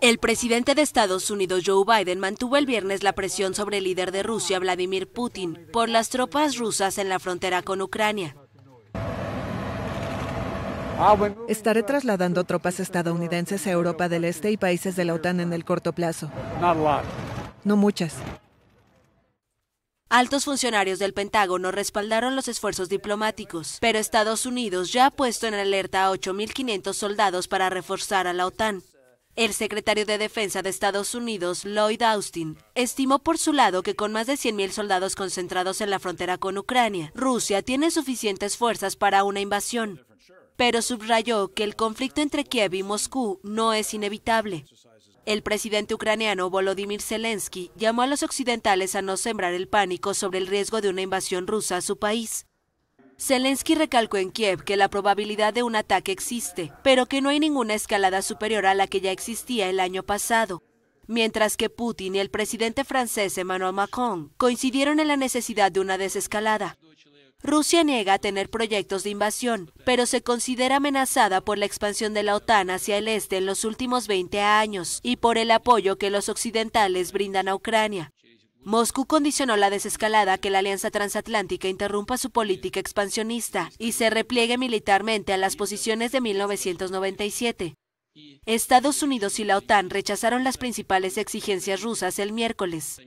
El presidente de Estados Unidos Joe Biden mantuvo el viernes la presión sobre el líder de Rusia Vladimir Putin por las tropas rusas en la frontera con Ucrania. Ah, Estaré trasladando tropas estadounidenses a Europa del Este y países de la OTAN en el corto plazo. No muchas. Altos funcionarios del Pentágono respaldaron los esfuerzos diplomáticos, pero Estados Unidos ya ha puesto en alerta a 8.500 soldados para reforzar a la OTAN. El secretario de Defensa de Estados Unidos, Lloyd Austin, estimó por su lado que con más de 100.000 soldados concentrados en la frontera con Ucrania, Rusia tiene suficientes fuerzas para una invasión, pero subrayó que el conflicto entre Kiev y Moscú no es inevitable. El presidente ucraniano Volodymyr Zelensky llamó a los occidentales a no sembrar el pánico sobre el riesgo de una invasión rusa a su país. Zelensky recalcó en Kiev que la probabilidad de un ataque existe, pero que no hay ninguna escalada superior a la que ya existía el año pasado, mientras que Putin y el presidente francés Emmanuel Macron coincidieron en la necesidad de una desescalada. Rusia niega tener proyectos de invasión, pero se considera amenazada por la expansión de la OTAN hacia el este en los últimos 20 años y por el apoyo que los occidentales brindan a Ucrania. Moscú condicionó la desescalada que la Alianza Transatlántica interrumpa su política expansionista y se repliegue militarmente a las posiciones de 1997. Estados Unidos y la OTAN rechazaron las principales exigencias rusas el miércoles.